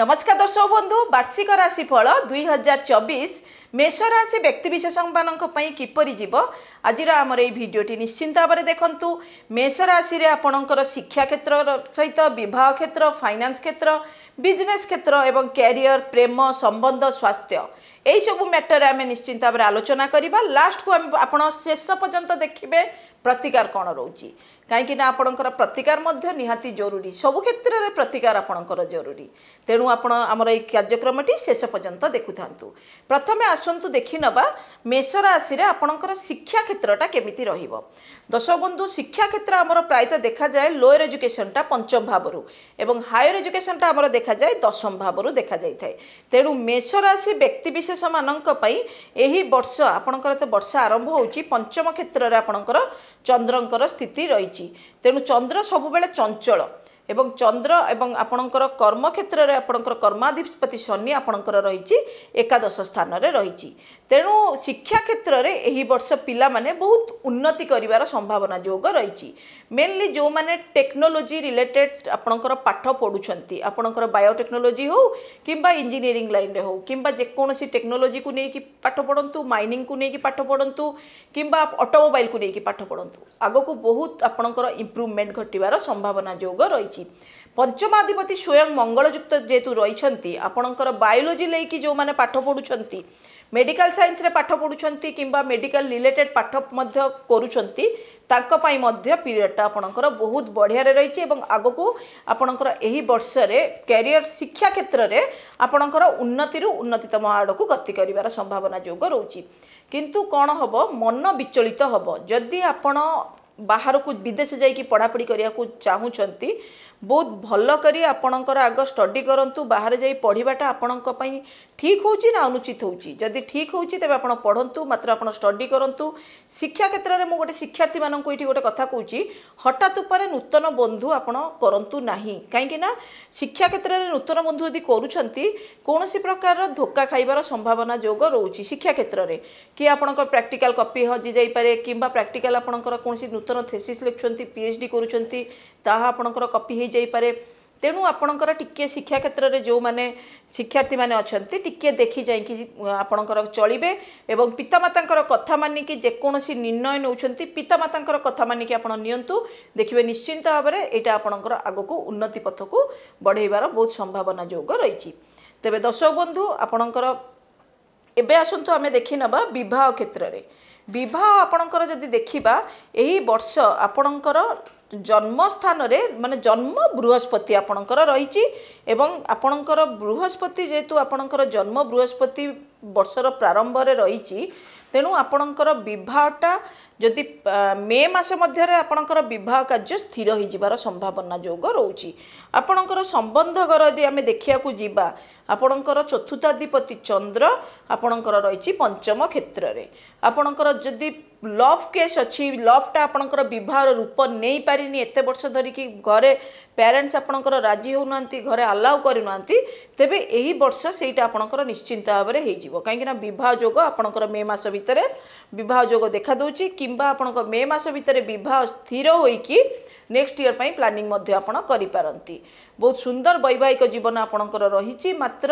ନମସ୍କାର ଦର୍ଶକ ବନ୍ଧୁ ବାର୍ଷିକ ରାଶିଫଳ ଦୁଇହଜାର ଚବିଶ ମେଷ ରାଶି ବ୍ୟକ୍ତିବିଶେଷମାନଙ୍କ ପାଇଁ କିପରି ଯିବ ଆଜିର ଆମର ଏହି ଭିଡ଼ିଓଟି ନିଶ୍ଚିନ୍ତ ଭାବରେ ଦେଖନ୍ତୁ ମେଷ ରାଶିରେ ଆପଣଙ୍କର ଶିକ୍ଷା କ୍ଷେତ୍ର ସହିତ ବିବାହ କ୍ଷେତ୍ର ଫାଇନାନ୍ସ କ୍ଷେତ୍ର ବିଜନେସ୍ କ୍ଷେତ୍ର ଏବଂ କ୍ୟାରିୟର ପ୍ରେମ ସମ୍ବନ୍ଧ ସ୍ୱାସ୍ଥ୍ୟ ଏହିସବୁ ମ୍ୟାଟରରେ ଆମେ ନିଶ୍ଚିନ୍ତ ଭାବରେ ଆଲୋଚନା କରିବା ଲାଷ୍ଟକୁ ଆମେ ଆପଣ ଶେଷ ପର୍ଯ୍ୟନ୍ତ ଦେଖିବେ ପ୍ରତିକାର କ'ଣ ରହୁଛି କାହିଁକିନା ଆପଣଙ୍କର ପ୍ରତିକାର ମଧ୍ୟ ନିହାତି ଜରୁରୀ ସବୁ କ୍ଷେତ୍ରରେ ପ୍ରତିକାର ଆପଣଙ୍କର ଜରୁରୀ ତେଣୁ ଆପଣ ଆମର ଏଇ କାର୍ଯ୍ୟକ୍ରମଟି ଶେଷ ପର୍ଯ୍ୟନ୍ତ ଦେଖୁଥାନ୍ତୁ ପ୍ରଥମେ ଆସନ୍ତୁ ଦେଖିନେବା ମେଷ ରାଶିରେ ଆପଣଙ୍କର ଶିକ୍ଷା କ୍ଷେତ୍ରଟା କେମିତି ରହିବ ଦଶବନ୍ଧୁ ଶିକ୍ଷା କ୍ଷେତ୍ର ଆମର ପ୍ରାୟତଃ ଦେଖାଯାଏ ଲୋୟର ଏଜୁକେସନ୍ଟା ପଞ୍ଚମ ଭାବରୁ ଏବଂ ହାୟର ଏଜୁକେସନ୍ଟା ଆମର ଦେଖାଯାଏ ଦଶମ ଭାବରୁ ଦେଖାଯାଇଥାଏ ତେଣୁ ମେଷ ରାଶି ବ୍ୟକ୍ତିବିଶେଷମାନଙ୍କ ପାଇଁ ଏହି ବର୍ଷ ଆପଣଙ୍କର ତ ବର୍ଷ ଆରମ୍ଭ ହେଉଛି ପଞ୍ଚମ କ୍ଷେତ୍ରରେ ଆପଣଙ୍କର ଚନ୍ଦ୍ରଙ୍କର ସ୍ଥିତି ରହିଛି ତେଣୁ ଚନ୍ଦ୍ର ସବୁବେଳେ ଚଞ୍ଚଳ ଏବଂ ଚନ୍ଦ୍ର ଏବଂ ଆପଣଙ୍କର କର୍ମକ୍ଷେତ୍ରରେ ଆପଣଙ୍କର କର୍ମାଧିପତି ଶନି ଆପଣଙ୍କର ରହିଛି ଏକାଦଶ ସ୍ଥାନରେ ରହିଛି ତେଣୁ ଶିକ୍ଷା କ୍ଷେତ୍ରରେ ଏହି ବର୍ଷ ପିଲାମାନେ ବହୁତ ଉନ୍ନତି କରିବାର ସମ୍ଭାବନା ଯୋଗ ରହିଛି ମେନଲି ଯେଉଁମାନେ ଟେକ୍ନୋଲୋଜି ରିଲେଟେଡ୍ ଆପଣଙ୍କର ପାଠ ପଢ଼ୁଛନ୍ତି ଆପଣଙ୍କର ବାୟୋଟେକ୍ନୋଲୋଜି ହେଉ କିମ୍ବା ଇଞ୍ଜିନିୟରିଂ ଲାଇନ୍ରେ ହେଉ କିମ୍ବା ଯେକୌଣସି ଟେକ୍ନୋଲୋଜିକୁ ନେଇକି ପାଠ ପଢ଼ନ୍ତୁ ମାଇନିଂକୁ ନେଇକି ପାଠ ପଢ଼ନ୍ତୁ କିମ୍ବା ଅଟୋମୋବାଇଲ୍କୁ ନେଇକି ପାଠ ପଢ଼ନ୍ତୁ ଆଗକୁ ବହୁତ ଆପଣଙ୍କର ଇମ୍ପ୍ରୁଭମେଣ୍ଟ ଘଟିବାର ସମ୍ଭାବନା ଯୋଗ ରହିଛି ପଞ୍ଚମାଧିପତି ସ୍ୱୟଂ ମଙ୍ଗଳଯୁକ୍ତ ଯେହେତୁ ରହିଛନ୍ତି ଆପଣଙ୍କର ବାୟୋଲୋଜି ନେଇକି ଯେଉଁମାନେ ପାଠ ପଢ଼ୁଛନ୍ତି মেডিকাল সাইন্সরে পাঠ পড়ুଛନ୍ତି কিংবা মেডিকাল রিলেটেড পাঠ ମଧ୍ୟ କରୁଛନ୍ତି ତାଙ୍କ ପାଇଁ ମଧ୍ୟ ପିରିୟଡ଼ଟା ଆପଣଙ୍କର ବହୁତ ବଢ଼ିଆରେ ରହିଛି ଏବଂ ଆଗକୁ ଆପଣଙ୍କର ଏହି ବର୍ଷରେ କ୍ୟାରିୟର ଶିକ୍ଷା କ୍ଷେତ୍ରରେ ଆପଣଙ୍କର ଉନ୍ନତିରୁ ଉନ୍ନତିତମ ଆଡ଼କୁ ଗତି କରିବାର ସମ୍ଭାବନା ଯୋଗ ରହୁଛି କିନ୍ତୁ କ'ଣ ହେବ ମନ ବିଚଳିତ ହେବ ଯଦି ଆପଣ ବାହାରକୁ ବିଦେଶ ଯାଇକି ପଢ଼ାପଢ଼ି କରିବାକୁ ଚାହୁଁଛନ୍ତି ବହୁତ ଭଲ କରି ଆପଣଙ୍କର ଆଗ ଷ୍ଟଡି କରନ୍ତୁ ବାହାରେ ଯାଇ ପଢ଼ିବାଟା ଆପଣଙ୍କ ପାଇଁ ଠିକ୍ ହେଉଛି ନା ଅନୁଚିତ ହେଉଛି ଯଦି ଠିକ୍ ହେଉଛି ତେବେ ଆପଣ ପଢ଼ନ୍ତୁ ମାତ୍ର ଆପଣ ଷ୍ଟଡି କରନ୍ତୁ ଶିକ୍ଷା କ୍ଷେତ୍ରରେ ମୁଁ ଗୋଟେ ଶିକ୍ଷାର୍ଥୀମାନଙ୍କୁ ଏଇଠି ଗୋଟେ କଥା କହୁଛି ହଠାତ୍ ଉପରେ ନୂତନ ବନ୍ଧୁ ଆପଣ କରନ୍ତୁ ନାହିଁ କାହିଁକି ନା ଶିକ୍ଷା କ୍ଷେତ୍ରରେ ନୂତନ ବନ୍ଧୁ ଯଦି କରୁଛନ୍ତି କୌଣସି ପ୍ରକାରର ଧୋକା ଖାଇବାର ସମ୍ଭାବନା ଯୋଗ ରହୁଛି ଶିକ୍ଷା କ୍ଷେତ୍ରରେ କି ଆପଣଙ୍କର ପ୍ରାକ୍ଟିକାଲ କପି ହଜି ଯାଇପାରେ କିମ୍ବା ପ୍ରାକ୍ଟିକାଲ ଆପଣଙ୍କର କୌଣସି ନୂତନ ଥେସିସ୍ ଲେଖୁଛନ୍ତି ପିଏଚ୍ଡି କରୁଛନ୍ତି ତାହା ଆପଣଙ୍କର କପି ହେଇ ହେଇଯାଇପାରେ ତେଣୁ ଆପଣଙ୍କର ଟିକିଏ ଶିକ୍ଷା କ୍ଷେତ୍ରରେ ଯେଉଁମାନେ ଶିକ୍ଷାର୍ଥୀମାନେ ଅଛନ୍ତି ଟିକିଏ ଦେଖି ଯାଇକି ଆପଣଙ୍କର ଚଳିବେ ଏବଂ ପିତାମାତାଙ୍କର କଥା ମାନିକି ଯେକୌଣସି ନିର୍ଣ୍ଣୟ ନେଉଛନ୍ତି ପିତାମାତାଙ୍କର କଥା ମାନିକି ଆପଣ ନିଅନ୍ତୁ ଦେଖିବେ ନିଶ୍ଚିନ୍ତ ଭାବରେ ଏଇଟା ଆପଣଙ୍କର ଆଗକୁ ଉନ୍ନତି ପଥକୁ ବଢ଼େଇବାର ବହୁତ ସମ୍ଭାବନା ଯୋଗ ରହିଛି ତେବେ ଦର୍ଶକ ବନ୍ଧୁ ଆପଣଙ୍କର ଏବେ ଆସନ୍ତୁ ଆମେ ଦେଖିନେବା ବିବାହ କ୍ଷେତ୍ରରେ ବିବାହ ଆପଣଙ୍କର ଯଦି ଦେଖିବା ଏହି ବର୍ଷ ଆପଣଙ୍କର ଜନ୍ମସ୍ଥାନରେ ମାନେ ଜନ୍ମ ବୃହସ୍ପତି ଆପଣଙ୍କର ରହିଛି ଏବଂ ଆପଣଙ୍କର ବୃହସ୍ପତି ଯେହେତୁ ଆପଣଙ୍କର ଜନ୍ମ ବୃହସ୍ପତି ବର୍ଷର ପ୍ରାରମ୍ଭରେ ରହିଛି ତେଣୁ ଆପଣଙ୍କର ବିବାହଟା ଯଦି ମେ ମାସ ମଧ୍ୟରେ ଆପଣଙ୍କର ବିବାହ କାର୍ଯ୍ୟ ସ୍ଥିର ହୋଇଯିବାର ସମ୍ଭାବନା ଯୋଗ ରହୁଛି ଆପଣଙ୍କର ସମ୍ବନ୍ଧ ଘର ଯଦି ଆମେ ଦେଖିବାକୁ ଯିବା ଆପଣଙ୍କର ଚତୁର୍ଥାଧିପତି ଚନ୍ଦ୍ର ଆପଣଙ୍କର ରହିଛି ପଞ୍ଚମ କ୍ଷେତ୍ରରେ ଆପଣଙ୍କର ଯଦି ଲଭ୍ କେସ୍ ଅଛି ଲଭ୍ଟା ଆପଣଙ୍କର ବିବାହର ରୂପ ନେଇପାରିନି ଏତେ ବର୍ଷ ଧରିକି ଘରେ ପ୍ୟାରେଣ୍ଟସ୍ ଆପଣଙ୍କର ରାଜି ହେଉନାହାନ୍ତି ଘରେ ଆଲାଉ କରିନାହାନ୍ତି ତେବେ ଏହି ବର୍ଷ ସେଇଟା ଆପଣଙ୍କର ନିଶ୍ଚିନ୍ତ ଭାବରେ ହୋଇଯିବ କାହିଁକିନା ବିବାହ ଯୋଗ ଆପଣଙ୍କର ମେ ମାସ ଭିତରେ ବିବାହ ଯୋଗ ଦେଖାଦେଉଛି କିମ୍ବା ଆପଣଙ୍କ ମେ ମାସ ଭିତରେ ବିବାହ ସ୍ଥିର ହୋଇକି ନେକ୍ସଟ ଇୟର ପାଇଁ ପ୍ଲାନିଂ ମଧ୍ୟ ଆପଣ କରିପାରନ୍ତି ବହୁତ ସୁନ୍ଦର ବୈବାହିକ ଜୀବନ ଆପଣଙ୍କର ରହିଛି ମାତ୍ର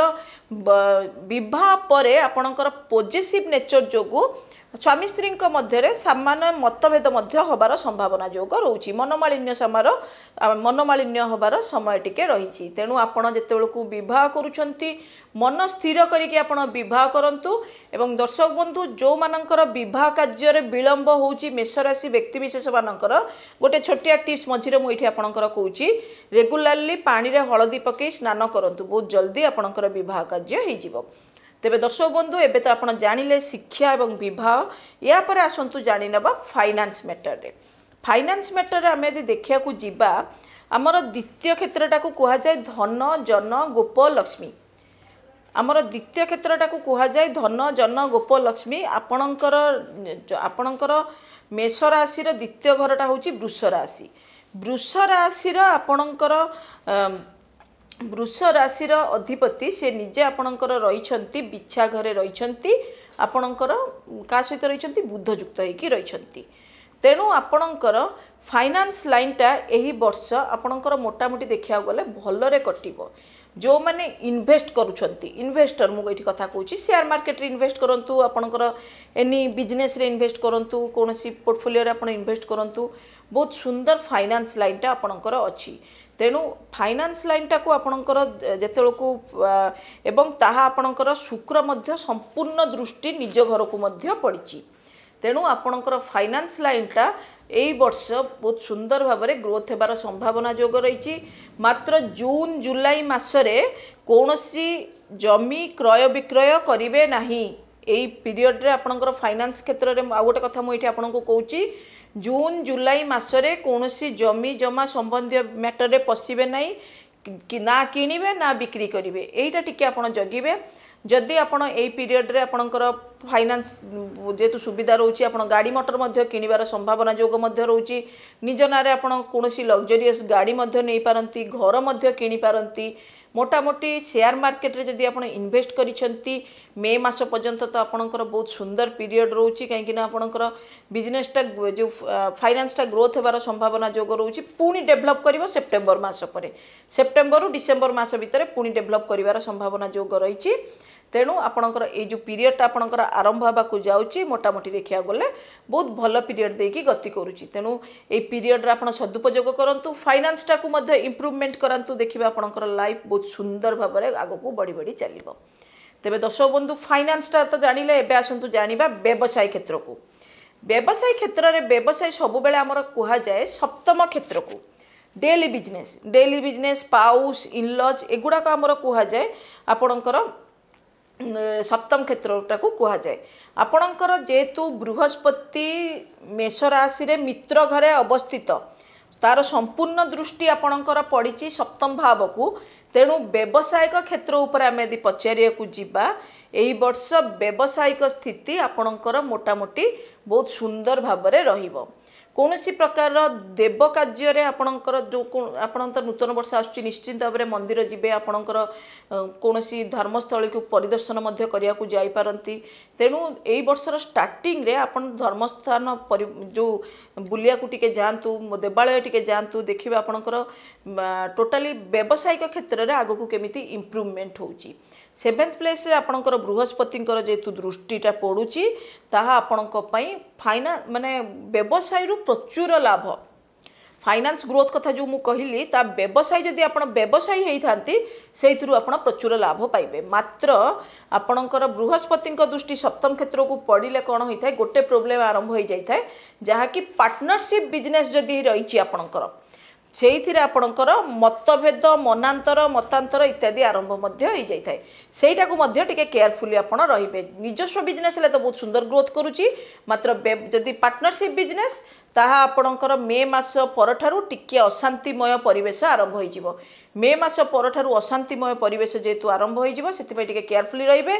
ବିବାହ ପରେ ଆପଣଙ୍କର ପୋଜେସିଭ୍ ନେଚର ଯୋଗୁଁ ସ୍ୱାମୀ ସ୍ତ୍ରୀଙ୍କ ମଧ୍ୟରେ ସାମାନ୍ୟ ମତଭେଦ ମଧ୍ୟ ହେବାର ସମ୍ଭାବନା ଯୋଗ ରହୁଛି ମନମାଳିନ୍ୟ ସମୟର ମନମାଳିନ୍ୟ ହେବାର ସମୟ ଟିକେ ରହିଛି ତେଣୁ ଆପଣ ଯେତେବେଳକୁ ବିବାହ କରୁଛନ୍ତି ମନ ସ୍ଥିର କରିକି ଆପଣ ବିବାହ କରନ୍ତୁ ଏବଂ ଦର୍ଶକ ବନ୍ଧୁ ଯେଉଁମାନଙ୍କର ବିବାହ କାର୍ଯ୍ୟରେ ବିଳମ୍ବ ହେଉଛି ମେଷରାଶି ବ୍ୟକ୍ତିବିଶେଷମାନଙ୍କର ଗୋଟେ ଛୋଟିଆ ଟିପ୍ସ ମଝିରେ ମୁଁ ଏଇଠି ଆପଣଙ୍କର କହୁଛି ରେଗୁଲାରଲି ପାଣିରେ ହଳଦୀ ପକାଇ ସ୍ନାନ କରନ୍ତୁ ବହୁତ ଜଲ୍ଦି ଆପଣଙ୍କର ବିବାହ କାର୍ଯ୍ୟ ହୋଇଯିବ ତେବେ ଦର୍ଶକ ବନ୍ଧୁ ଏବେ ତ ଆପଣ ଜାଣିଲେ ଶିକ୍ଷା ଏବଂ ବିବାହ ଏହା ପରେ ଆସନ୍ତୁ ଜାଣିନେବା ଫାଇନାନ୍ସ ମ୍ୟାଟରରେ ଫାଇନାନ୍ସ ମ୍ୟାଟରରେ ଆମେ ଯଦି ଦେଖିବାକୁ ଯିବା ଆମର ଦ୍ୱିତୀୟ କ୍ଷେତ୍ରଟାକୁ କୁହାଯାଏ ଧନ ଜନ ଗୋପ ଲକ୍ଷ୍ମୀ ଆମର ଦ୍ୱିତୀୟ କ୍ଷେତ୍ରଟାକୁ କୁହାଯାଏ ଧନ ଜନ ଗୋପ ଲକ୍ଷ୍ମୀ ଆପଣଙ୍କର ଆପଣଙ୍କର ମେଷ ରାଶିର ଦ୍ୱିତୀୟ ଘରଟା ହେଉଛି ବୃଷ ରାଶି ବୃଷ ରାଶିର ଆପଣଙ୍କର ବୃଷ ରାଶିର ଅଧିପତି ସେ ନିଜେ ଆପଣଙ୍କର ରହିଛନ୍ତି ବିଛା ଘରେ ରହିଛନ୍ତି ଆପଣଙ୍କର କାହା ସହିତ ରହିଛନ୍ତି ବୁଦ୍ଧଯୁକ୍ତ ହେଇକି ରହିଛନ୍ତି ତେଣୁ ଆପଣଙ୍କର ଫାଇନାନ୍ସ ଲାଇନ୍ଟା ଏହି ବର୍ଷ ଆପଣଙ୍କର ମୋଟାମୋଟି ଦେଖିବାକୁ ଗଲେ ଭଲରେ କଟିବ ଯେଉଁମାନେ ଇନଭେଷ୍ଟ କରୁଛନ୍ତି ଇନଭେଷ୍ଟର ମୁଁ ଏଇଠି କଥା କହୁଛି ସେୟାର ମାର୍କେଟରେ ଇନଭେଷ୍ଟ କରନ୍ତୁ ଆପଣଙ୍କର ଏନି ବିଜନେସ୍ରେ ଇନଭେଷ୍ଟ କରନ୍ତୁ କୌଣସି ପୋର୍ଟଫୋଲିଓରେ ଆପଣ ଇନଭେଷ୍ଟ କରନ୍ତୁ ବହୁତ ସୁନ୍ଦର ଫାଇନାନ୍ସ ଲାଇନ୍ଟା ଆପଣଙ୍କର ଅଛି ତେଣୁ ଫାଇନାନ୍ସ ଲାଇନ୍ଟାକୁ ଆପଣଙ୍କର ଯେତେବେଳକୁ ଏବଂ ତାହା ଆପଣଙ୍କର ଶୁକ୍ର ମଧ୍ୟ ସମ୍ପୂର୍ଣ୍ଣ ଦୃଷ୍ଟି ନିଜ ଘରକୁ ମଧ୍ୟ ପଡ଼ିଛି ତେଣୁ ଆପଣଙ୍କର ଫାଇନାନ୍ସ ଲାଇନ୍ଟା ଏଇ ବର୍ଷ ବହୁତ ସୁନ୍ଦର ଭାବରେ ଗ୍ରୋଥ୍ ହେବାର ସମ୍ଭାବନା ଯୋଗ ରହିଛି ମାତ୍ର ଜୁନ୍ ଜୁଲାଇ ମାସରେ କୌଣସି ଜମି କ୍ରୟ ବିକ୍ରୟ କରିବେ ନାହିଁ ଏଇ ପିରିୟଡ଼ରେ ଆପଣଙ୍କର ଫାଇନାନ୍ସ କ୍ଷେତ୍ରରେ ଆଉ ଗୋଟେ କଥା ମୁଁ ଏଇଠି ଆପଣଙ୍କୁ କହୁଛି জুন জুলাই মাসরে কৌশি জমি জমা সম্বন্ধীয় ম্যাটরে পশিবে না না কিণবে না বিক্রি করবে এইটা টিকি আপনার জগিবে যদি আপনার এই পিরিয়ডে আপনার ফাইনান্স যেহেতু সুবিধা রয়েছে আপনার গাড়ি মটর কিনবার সম্ভাবনা যোগ রয়েছে নিজ নাঁরে আপনার কৌশি লক্সরিয়স গাড়ি নিয়ে নেইপার ঘর কিপার মোটামুটি সেয়ার মার্কেটে যদি আপনার ইনভেস্ট করছেন মে মাস পর্যন্ত তো আপনার বহু সুন্দর পিরিয়ড রয়েছে কিনা আপনার বিজনেসটা যে ফাইনান্সটা গ্রোথ হবার সম্ভাবনা যোগ রয়েছে পুঁজি ডেভেলপ করব সেপ্টেম্বর মাস পরে সেপ্টেম্বর ডিসেম্বর মাস ভিতরে পুঁজি ডেভেলপ করার সম্ভাবনা যোগ রয়েছে ତେଣୁ ଆପଣଙ୍କର ଏଇ ଯେଉଁ ପିରିୟଡ଼ଟା ଆପଣଙ୍କର ଆରମ୍ଭ ହେବାକୁ ଯାଉଛି ମୋଟାମୋଟି ଦେଖିବାକୁ ଗଲେ ବହୁତ ଭଲ ପିରିୟଡ଼ ଦେଇକି ଗତି କରୁଛି ତେଣୁ ଏଇ ପିରିୟଡ଼ରେ ଆପଣ ସଦୁପଯୋଗ କରନ୍ତୁ ଫାଇନାନ୍ସଟାକୁ ମଧ୍ୟ ଇମ୍ପ୍ରୁଭମେଣ୍ଟ କରାନ୍ତୁ ଦେଖିବେ ଆପଣଙ୍କର ଲାଇଫ୍ ବହୁତ ସୁନ୍ଦର ଭାବରେ ଆଗକୁ ବଢ଼ି ବଢ଼ି ଚାଲିବ ତେବେ ଦର୍ଶକ ବନ୍ଧୁ ଫାଇନାନ୍ସଟା ତ ଜାଣିଲେ ଏବେ ଆସନ୍ତୁ ଜାଣିବା ବ୍ୟବସାୟ କ୍ଷେତ୍ରକୁ ବ୍ୟବସାୟ କ୍ଷେତ୍ରରେ ବ୍ୟବସାୟ ସବୁବେଳେ ଆମର କୁହାଯାଏ ସପ୍ତମ କ୍ଷେତ୍ରକୁ ଡେଲି ବିଜନେସ୍ ଡେଲି ବିଜନେସ୍ ପାଉସ୍ ଇନଲଜ୍ ଏଗୁଡ଼ାକ ଆମର କୁହାଯାଏ ଆପଣଙ୍କର ସପ୍ତମ କ୍ଷେତ୍ରଟାକୁ କୁହାଯାଏ ଆପଣଙ୍କର ଯେହେତୁ ବୃହସ୍ପତି ମେଷ ରାଶିରେ ମିତ୍ର ଘରେ ଅବସ୍ଥିତ ତା'ର ସମ୍ପୂର୍ଣ୍ଣ ଦୃଷ୍ଟି ଆପଣଙ୍କର ପଡ଼ିଛି ସପ୍ତମ ଭାବକୁ ତେଣୁ ବ୍ୟବସାୟିକ କ୍ଷେତ୍ର ଉପରେ ଆମେ ଯଦି ପଚାରିବାକୁ ଯିବା ଏହି ବର୍ଷ ବ୍ୟବସାୟିକ ସ୍ଥିତି ଆପଣଙ୍କର ମୋଟାମୋଟି ବହୁତ ସୁନ୍ଦର ଭାବରେ ରହିବ କୌଣସି ପ୍ରକାରର ଦେବ କାର୍ଯ୍ୟରେ ଆପଣଙ୍କର ଯେଉଁ ଆପଣଙ୍କର ନୂତନ ବର୍ଷ ଆସୁଛି ନିଶ୍ଚିନ୍ତ ଭାବରେ ମନ୍ଦିର ଯିବେ ଆପଣଙ୍କର କୌଣସି ଧର୍ମସ୍ଥଳୀକୁ ପରିଦର୍ଶନ ମଧ୍ୟ କରିବାକୁ ଯାଇପାରନ୍ତି ତେଣୁ ଏଇ ବର୍ଷର ଷ୍ଟାର୍ଟିଂରେ ଆପଣ ଧର୍ମସ୍ଥାନ ପରି ଯେଉଁ ବୁଲିବାକୁ ଟିକେ ଯାଆନ୍ତୁ ଦେବାଳୟ ଟିକେ ଯାଆନ୍ତୁ ଦେଖିବେ ଆପଣଙ୍କର ଟୋଟାଲି ବ୍ୟବସାୟିକ କ୍ଷେତ୍ରରେ ଆଗକୁ କେମିତି ଇମ୍ପ୍ରୁଭମେଣ୍ଟ ହେଉଛି ସେଭେନ୍ଥ ପ୍ଲେସ୍ରେ ଆପଣଙ୍କର ବୃହସ୍ପତିଙ୍କର ଯେହେତୁ ଦୃଷ୍ଟିଟା ପଡ଼ୁଛି ତାହା ଆପଣଙ୍କ ପାଇଁ ଫାଇନା ମାନେ ବ୍ୟବସାୟରୁ ପ୍ରଚୁର ଲାଭ ଫାଇନାନ୍ସ ଗ୍ରୋଥ୍ କଥା ଯେଉଁ ମୁଁ କହିଲି ତା ବ୍ୟବସାୟ ଯଦି ଆପଣ ବ୍ୟବସାୟୀ ହେଇଥାନ୍ତି ସେଇଥିରୁ ଆପଣ ପ୍ରଚୁର ଲାଭ ପାଇବେ ମାତ୍ର ଆପଣଙ୍କର ବୃହସ୍ପତିଙ୍କ ଦୃଷ୍ଟି ସପ୍ତମ କ୍ଷେତ୍ରକୁ ପଡ଼ିଲେ କ'ଣ ହୋଇଥାଏ ଗୋଟେ ପ୍ରୋବ୍ଲେମ୍ ଆରମ୍ଭ ହୋଇଯାଇଥାଏ ଯାହାକି ପାର୍ଟନରସିପ୍ ବିଜନେସ୍ ଯଦି ରହିଛି ଆପଣଙ୍କର ସେଇଥିରେ ଆପଣଙ୍କର ମତଭେଦ ମନାନ୍ତର ମତାନ୍ତର ଇତ୍ୟାଦି ଆରମ୍ଭ ମଧ୍ୟ ହୋଇଯାଇଥାଏ ସେଇଟାକୁ ମଧ୍ୟ ଟିକେ କେୟାରଫୁଲି ଆପଣ ରହିବେ ନିଜସ୍ୱ ବିଜନେସ୍ ହେଲେ ତ ବହୁତ ସୁନ୍ଦର ଗ୍ରୋଥ୍ କରୁଛି ମାତ୍ର ଯଦି ପାର୍ଟନରସିପ୍ ବିଜନେସ୍ ତାହା ଆପଣଙ୍କର ମେ ମାସ ପରଠାରୁ ଟିକିଏ ଅଶାନ୍ତିମୟ ପରିବେଶ ଆରମ୍ଭ ହୋଇଯିବ ମେ ମାସ ପରଠାରୁ ଅଶାନ୍ତିମୟ ପରିବେଶ ଯେହେତୁ ଆରମ୍ଭ ହୋଇଯିବ ସେଥିପାଇଁ ଟିକିଏ କେୟାରଫୁଲି ରହିବେ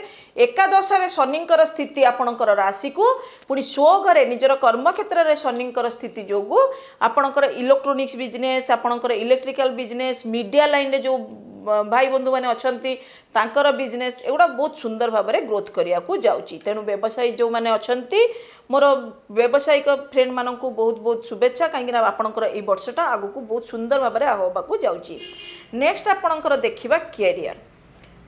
ଏକାଦଶରେ ଶନିଙ୍କର ସ୍ଥିତି ଆପଣଙ୍କର ରାଶିକୁ ପୁଣି ସ୍ୱଘରେ ନିଜର କର୍ମକ୍ଷେତ୍ରରେ ଶନିଙ୍କର ସ୍ଥିତି ଯୋଗୁଁ ଆପଣଙ୍କର ଇଲେକ୍ଟ୍ରୋନିକ୍ସ ବିଜନେସ୍ ଆପଣଙ୍କର ଇଲେକ୍ଟ୍ରିକାଲ୍ ବିଜନେସ୍ ମିଡ଼ିଆ ଲାଇନ୍ରେ ଯେଉଁ ଭାଇ ବନ୍ଧୁମାନେ ଅଛନ୍ତି ତାଙ୍କର ବିଜନେସ୍ ଏଗୁଡ଼ା ବହୁତ ସୁନ୍ଦର ଭାବରେ ଗ୍ରୋଥ୍ କରିବାକୁ ଯାଉଛି ତେଣୁ ବ୍ୟବସାୟୀ ଯେଉଁମାନେ ଅଛନ୍ତି ମୋର ବ୍ୟବସାୟିକ ଫ୍ରେଣ୍ଡମାନଙ୍କୁ ବହୁତ ବହୁତ ଶୁଭେଚ୍ଛା କାହିଁକିନା ଆପଣଙ୍କର ଏଇ ବର୍ଷଟା ଆଗକୁ ବହୁତ ସୁନ୍ଦର ଭାବରେ ହେବାକୁ ଯାଉଛି ନେକ୍ସଟ ଆପଣଙ୍କର ଦେଖିବା କ୍ୟାରିୟର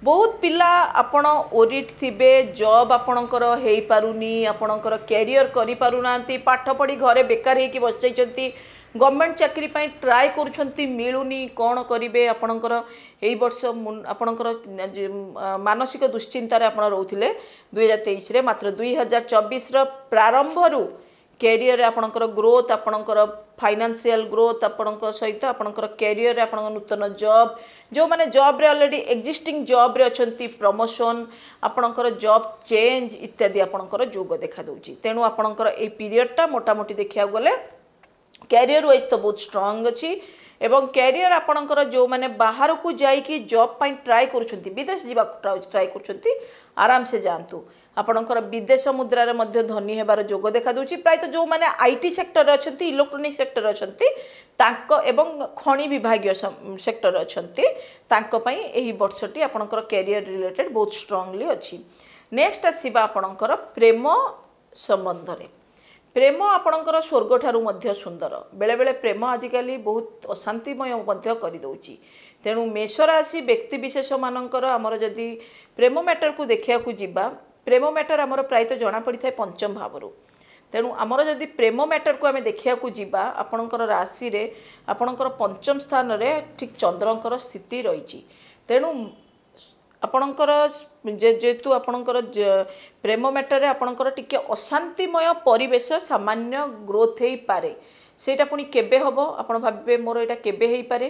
ବହୁତ ପିଲା ଆପଣ ଓରିଟ୍ ଥିବେ ଜବ୍ ଆପଣଙ୍କର ହୋଇପାରୁନି ଆପଣଙ୍କର କ୍ୟାରିୟର କରିପାରୁନାହାନ୍ତି ପାଠ ପଢ଼ି ଘରେ ବେକାର ହେଇକି ବସିଯାଇଛନ୍ତି ଗଭର୍ଣ୍ଣମେଣ୍ଟ ଚାକିରି ପାଇଁ ଟ୍ରାଏ କରୁଛନ୍ତି ମିଳୁନି କ'ଣ କରିବେ ଆପଣଙ୍କର ଏଇ ବର୍ଷ ଆପଣଙ୍କର ମାନସିକ ଦୁଶ୍ଚିନ୍ତାରେ ଆପଣ ରହୁଥିଲେ ଦୁଇ ହଜାର ତେଇଶରେ ମାତ୍ର ଦୁଇ ହଜାର ଚବିଶର ପ୍ରାରମ୍ଭରୁ କ୍ୟାରିୟରରେ ଆପଣଙ୍କର ଗ୍ରୋଥ୍ ଆପଣଙ୍କର ଫାଇନାନ୍ସିଆଲ ଗ୍ରୋଥ୍ ଆପଣଙ୍କ ସହିତ ଆପଣଙ୍କର କ୍ୟାରିୟରରେ ଆପଣଙ୍କ ନୂତନ ଜବ୍ ଯେଉଁମାନେ ଜବ୍ରେ ଅଲରେଡ଼ି ଏକ୍ଜିଷ୍ଟିଂ ଜବ୍ରେ ଅଛନ୍ତି ପ୍ରମୋସନ୍ ଆପଣଙ୍କର ଜବ୍ ଚେଞ୍ଜ ଇତ୍ୟାଦି ଆପଣଙ୍କର ଯୋଗ ଦେଖାଦେଉଛି ତେଣୁ ଆପଣଙ୍କର ଏଇ ପିରିୟଡ଼ଟା ମୋଟାମୋଟି ଦେଖିବାକୁ ଗଲେ କ୍ୟାରିୟର ୱାଇଜ୍ ତ ବହୁତ ଷ୍ଟ୍ରଙ୍ଗ ଅଛି এবং ক্যারিয়ার আপনার যে বাহারক যাইকি জব পাই ট্রাই করছেন বিদেশ যা ট্রাই করছেন আরামসে যাতে আপনার বিদেশ মুদ্রার মধ্যে ধনী হবার যোগ দেখা দেছি প্রায়ত যে আইটি সেক্টর অনেক ইলেকট্রোনিক সেক্টর অনেক তাঁক এবং খনি বিভাগীয় সেক্টর অনেক তাঁপাই এই বর্ষটি আপনার ক্যারিয়ার রিলেটেড বহু স্ট্রংলি অনেক নেক্সট আসবা আপনার প্রেম সম্বন্ধে ପ୍ରେମ ଆପଣଙ୍କର ସ୍ୱର୍ଗଠାରୁ ମଧ୍ୟ ସୁନ୍ଦର ବେଳେବେଳେ ପ୍ରେମ ଆଜିକାଲି ବହୁତ ଅଶାନ୍ତିମୟ ମଧ୍ୟ କରିଦେଉଛି ତେଣୁ ମେଷରାଶି ବ୍ୟକ୍ତିବିଶେଷମାନଙ୍କର ଆମର ଯଦି ପ୍ରେମ ମ୍ୟାଟରକୁ ଦେଖିବାକୁ ଯିବା ପ୍ରେମ ମ୍ୟାଟର ଆମର ପ୍ରାୟତଃ ଜଣାପଡ଼ିଥାଏ ପଞ୍ଚମ ଭାବରୁ ତେଣୁ ଆମର ଯଦି ପ୍ରେମ ମ୍ୟାଟରକୁ ଆମେ ଦେଖିବାକୁ ଯିବା ଆପଣଙ୍କର ରାଶିରେ ଆପଣଙ୍କର ପଞ୍ଚମ ସ୍ଥାନରେ ଠିକ୍ ଚନ୍ଦ୍ରଙ୍କର ସ୍ଥିତି ରହିଛି ତେଣୁ ଆପଣଙ୍କର ଯେହେତୁ ଆପଣଙ୍କର ପ୍ରେମ ମ୍ୟାଟରରେ ଆପଣଙ୍କର ଟିକେ ଅଶାନ୍ତିମୟ ପରିବେଶ ସାମାନ୍ୟ ଗ୍ରୋଥ୍ ହେଇପାରେ ସେଇଟା ପୁଣି କେବେ ହେବ ଆପଣ ଭାବିବେ ମୋର ଏଇଟା କେବେ ହେଇପାରେ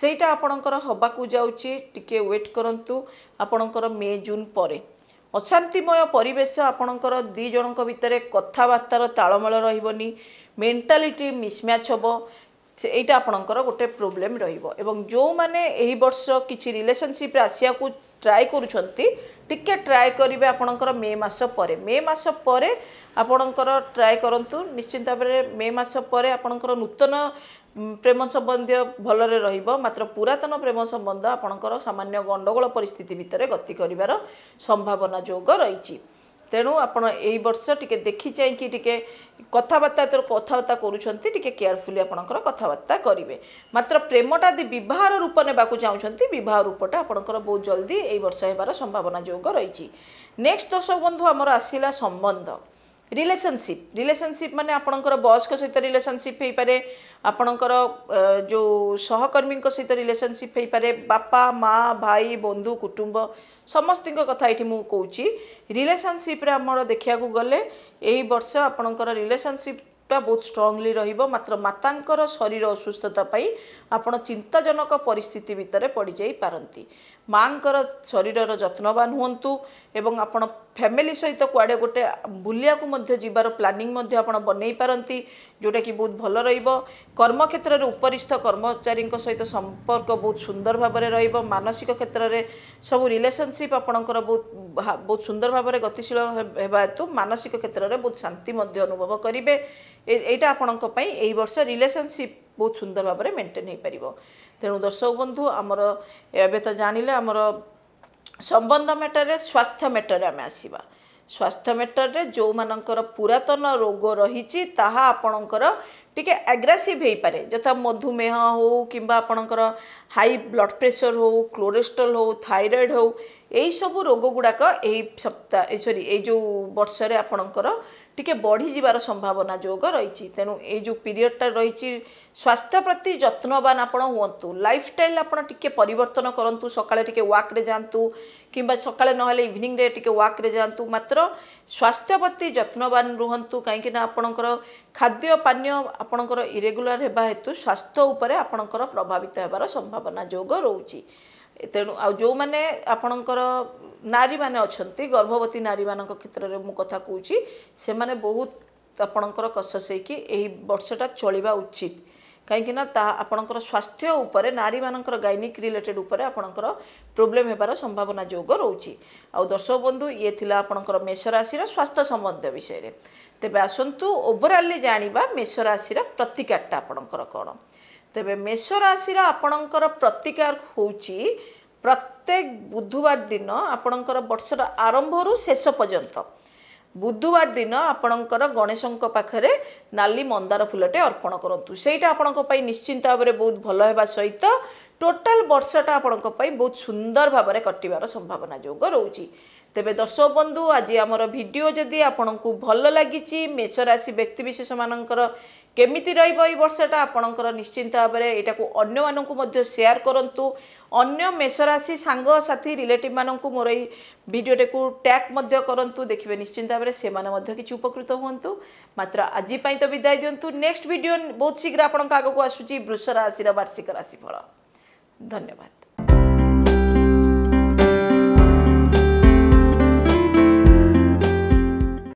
ସେଇଟା ଆପଣଙ୍କର ହେବାକୁ ଯାଉଛି ଟିକେ ୱେଟ୍ କରନ୍ତୁ ଆପଣଙ୍କର ମେ ଜୁନ୍ ପରେ ଅଶାନ୍ତିମୟ ପରିବେଶ ଆପଣଙ୍କର ଦୁଇ ଜଣଙ୍କ ଭିତରେ କଥାବାର୍ତ୍ତାର ତାଳମେଳ ରହିବନି ମେଣ୍ଟାଲିଟି ମିସ୍ମ୍ୟାଚ୍ ହେବ ଏଇଟା ଆପଣଙ୍କର ଗୋଟେ ପ୍ରୋବ୍ଲେମ୍ ରହିବ ଏବଂ ଯେଉଁମାନେ ଏହି ବର୍ଷ କିଛି ରିଲେସନ୍ସିପ୍ରେ ଆସିବାକୁ ଟ୍ରାଏ କରୁଛନ୍ତି ଟିକେ ଟ୍ରାଏ କରିବେ ଆପଣଙ୍କର ମେ ମାସ ପରେ ମେ ମାସ ପରେ ଆପଣଙ୍କର ଟ୍ରାଏ କରନ୍ତୁ ନିଶ୍ଚିନ୍ତ ଭାବରେ ମେ ମାସ ପରେ ଆପଣଙ୍କର ନୂତନ ପ୍ରେମ ସମ୍ବନ୍ଧୀୟ ଭଲରେ ରହିବ ମାତ୍ର ପୁରାତନ ପ୍ରେମ ସମ୍ବନ୍ଧ ଆପଣଙ୍କର ସାମାନ୍ୟ ଗଣ୍ଡଗୋଳ ପରିସ୍ଥିତି ଭିତରେ ଗତି କରିବାର ସମ୍ଭାବନା ଯୋଗ ରହିଛି ତେଣୁ ଆପଣ ଏଇ ବର୍ଷ ଟିକେ ଦେଖି ଚାହିଁକି ଟିକେ କଥାବାର୍ତ୍ତା ଯେତେବେଳେ କଥାବାର୍ତ୍ତା କରୁଛନ୍ତି ଟିକେ କେୟାରଫୁଲି ଆପଣଙ୍କର କଥାବାର୍ତ୍ତା କରିବେ ମାତ୍ର ପ୍ରେମଟା ଯଦି ବିବାହର ରୂପ ନେବାକୁ ଚାହୁଁଛନ୍ତି ବିବାହ ରୂପଟା ଆପଣଙ୍କର ବହୁତ ଜଲ୍ଦି ଏଇ ବର୍ଷ ହେବାର ସମ୍ଭାବନା ଯୋଗ ରହିଛି ନେକ୍ସଟ ଦଶ ବନ୍ଧୁ ଆମର ଆସିଲା ସମ୍ବନ୍ଧ ରିଲେସନ୍ସିପ୍ ରିଲେସନ୍ସିପ୍ ମାନେ ଆପଣଙ୍କର ବସ୍ଙ୍କ ସହିତ ରିଲେସନ୍ସିପ୍ ହେଇପାରେ ଆପଣଙ୍କର ଯେଉଁ ସହକର୍ମୀଙ୍କ ସହିତ ରିଲେସନ୍ସିପ୍ ହେଇପାରେ ବାପା ମା ଭାଇ ବନ୍ଧୁ କୁଟୁମ୍ବ ସମସ୍ତଙ୍କ କଥା ଏଇଠି ମୁଁ କହୁଛି ରିଲେସନ୍ସିପ୍ରେ ଆମର ଦେଖିବାକୁ ଗଲେ ଏହି ବର୍ଷ ଆପଣଙ୍କର ରିଲେସନ୍ସିପ୍ଟା ବହୁତ ଷ୍ଟ୍ରଙ୍ଗଲି ରହିବ ମାତ୍ର ମାତାଙ୍କର ଶରୀର ଅସୁସ୍ଥତା ପାଇଁ ଆପଣ ଚିନ୍ତାଜନକ ପରିସ୍ଥିତି ଭିତରେ ପଡ଼ିଯାଇପାରନ୍ତି ମାଆଙ୍କର ଶରୀରର ଯତ୍ନବାନ ହୁଅନ୍ତୁ ଏବଂ ଆପଣ ଫ୍ୟାମିଲି ସହିତ କୁଆଡ଼େ ଗୋଟେ ବୁଲିବାକୁ ମଧ୍ୟ ଯିବାର ପ୍ଲାନିଂ ମଧ୍ୟ ଆପଣ ବନେଇ ପାରନ୍ତି ଯେଉଁଟାକି ବହୁତ ଭଲ ରହିବ କର୍ମକ୍ଷେତ୍ରରେ ଉପରିସ୍ଥ କର୍ମଚାରୀଙ୍କ ସହିତ ସମ୍ପର୍କ ବହୁତ ସୁନ୍ଦର ଭାବରେ ରହିବ ମାନସିକ କ୍ଷେତ୍ରରେ ସବୁ ରିଲେସନସିପ୍ ଆପଣଙ୍କର ବହୁତ ବହୁତ ସୁନ୍ଦର ଭାବରେ ଗତିଶୀଳ ହେବା ହେତୁ ମାନସିକ କ୍ଷେତ୍ରରେ ବହୁତ ଶାନ୍ତି ମଧ୍ୟ ଅନୁଭବ କରିବେ ଏଇଟା ଆପଣଙ୍କ ପାଇଁ ଏହି ବର୍ଷ ରିଲେସନସିପ୍ ବହୁତ ସୁନ୍ଦର ଭାବରେ ମେଣ୍ଟେନ୍ ହୋଇପାରିବ ତେଣୁ ଦର୍ଶକ ବନ୍ଧୁ ଆମର ଏବେ ତ ଜାଣିଲେ ଆମର ସମ୍ବନ୍ଧ ମ୍ୟାଟରରେ ସ୍ୱାସ୍ଥ୍ୟ ମ୍ୟାଟରରେ ଆମେ ଆସିବା ସ୍ୱାସ୍ଥ୍ୟ ମ୍ୟାଟରରେ ଯେଉଁମାନଙ୍କର ପୁରାତନ ରୋଗ ରହିଛି ତାହା ଆପଣଙ୍କର ଟିକିଏ ଆଗ୍ରେସିଭ୍ ହେଇପାରେ ଯଥା ମଧୁମେହ ହଉ କିମ୍ବା ଆପଣଙ୍କର ହାଇ ବ୍ଲଡ଼ ପ୍ରେସର ହଉ କ୍ଲୋରେଷ୍ଟ୍ରଲ ହଉ ଥାଇରଏଡ଼୍ ହଉ ଏହିସବୁ ରୋଗ ଗୁଡ଼ାକ ଏହି ସପ୍ତାହ ସରି ଏଇ ଯେଉଁ ବର୍ଷରେ ଆପଣଙ୍କର ଟିକେ ବଢ଼ିଯିବାର ସମ୍ଭାବନା ଯୋଗ ରହିଛି ତେଣୁ ଏଇ ଯେଉଁ ପିରିୟଡ଼ଟା ରହିଛି ସ୍ୱାସ୍ଥ୍ୟ ପ୍ରତି ଯତ୍ନବାନ ଆପଣ ହୁଅନ୍ତୁ ଲାଇଫ୍ ଷ୍ଟାଇଲ୍ ଆପଣ ଟିକେ ପରିବର୍ତ୍ତନ କରନ୍ତୁ ସକାଳେ ଟିକେ ୱାକ୍ରେ ଯାଆନ୍ତୁ କିମ୍ବା ସକାଳେ ନହେଲେ ଇଭିନିଂରେ ଟିକେ ୱାକ୍ରେ ଯାଆନ୍ତୁ ମାତ୍ର ସ୍ୱାସ୍ଥ୍ୟ ପ୍ରତି ଯତ୍ନବାନ ରୁହନ୍ତୁ କାହିଁକିନା ଆପଣଙ୍କର ଖାଦ୍ୟ ପାନୀୟ ଆପଣଙ୍କର ଇରେଗୁଲାର ହେବା ହେତୁ ସ୍ୱାସ୍ଥ୍ୟ ଉପରେ ଆପଣଙ୍କର ପ୍ରଭାବିତ ହେବାର ସମ୍ଭାବନା ଯୋଗ ରହୁଛି ତେଣୁ ଆଉ ଯେଉଁମାନେ ଆପଣଙ୍କର ନାରୀମାନେ ଅଛନ୍ତି ଗର୍ଭବତୀ ନାରୀମାନଙ୍କ କ୍ଷେତ୍ରରେ ମୁଁ କଥା କହୁଛି ସେମାନେ ବହୁତ ଆପଣଙ୍କର କଷସ ହେଇକି ଏହି ବର୍ଷଟା ଚଳିବା ଉଚିତ କାହିଁକିନା ତା ଆପଣଙ୍କର ସ୍ୱାସ୍ଥ୍ୟ ଉପରେ ନାରୀମାନଙ୍କର ଗାଇନିକ ରିଲେଟେଡ଼୍ ଉପରେ ଆପଣଙ୍କର ପ୍ରୋବ୍ଲେମ୍ ହେବାର ସମ୍ଭାବନା ଯୋଗ ରହୁଛି ଆଉ ଦର୍ଶକ ବନ୍ଧୁ ଇଏ ଥିଲା ଆପଣଙ୍କର ମେଷରାଶିର ସ୍ୱାସ୍ଥ୍ୟ ସମ୍ବନ୍ଧୀୟ ବିଷୟରେ ତେବେ ଆସନ୍ତୁ ଓଭରାଲି ଜାଣିବା ମେଷରାଶିର ପ୍ରତିକାରଟା ଆପଣଙ୍କର କ'ଣ ତେବେ ମେଷ ରାଶିର ଆପଣଙ୍କର ପ୍ରତିକାର ହେଉଛି ପ୍ରତ୍ୟେକ ବୁଧବାର ଦିନ ଆପଣଙ୍କର ବର୍ଷର ଆରମ୍ଭରୁ ଶେଷ ପର୍ଯ୍ୟନ୍ତ ବୁଧବାର ଦିନ ଆପଣଙ୍କର ଗଣେଶଙ୍କ ପାଖରେ ନାଲି ମନ୍ଦାର ଫୁଲଟେ ଅର୍ପଣ କରନ୍ତୁ ସେଇଟା ଆପଣଙ୍କ ପାଇଁ ନିଶ୍ଚିନ୍ତ ଭାବରେ ବହୁତ ଭଲ ହେବା ସହିତ ଟୋଟାଲ ବର୍ଷଟା ଆପଣଙ୍କ ପାଇଁ ବହୁତ ସୁନ୍ଦର ଭାବରେ କଟିବାର ସମ୍ଭାବନା ଯୋଗ ରହୁଛି তেবে দর্শক বন্ধু আজ আমার ভিডিও যদি আপনার ভাল লাগিছি মেষরাশি ব্যক্তিবিশেষ মানকর কেমিতি রহব এই বর্ষটা আপনার নিশ্চিন্ত ভাবে এটা অন্য মানুষ সেয়ার করতু অন্য মেষরাশি রাশি সাংসাথী রিলেটিভ মানুষ মোর এই ভিডিওটি ট্যাগ মধ্যে করতু দেখবে নিশ্চিন্ত ভাবে সে কিছু উপকৃত হুম মাত্র আজিপাই তো বিদায় দিও নেক্সট ভিডিও বহু শীঘ্র আপনার আগুক আসুচি বৃষ রাশি বার্ষিক রাশিফল ধন্যবাদ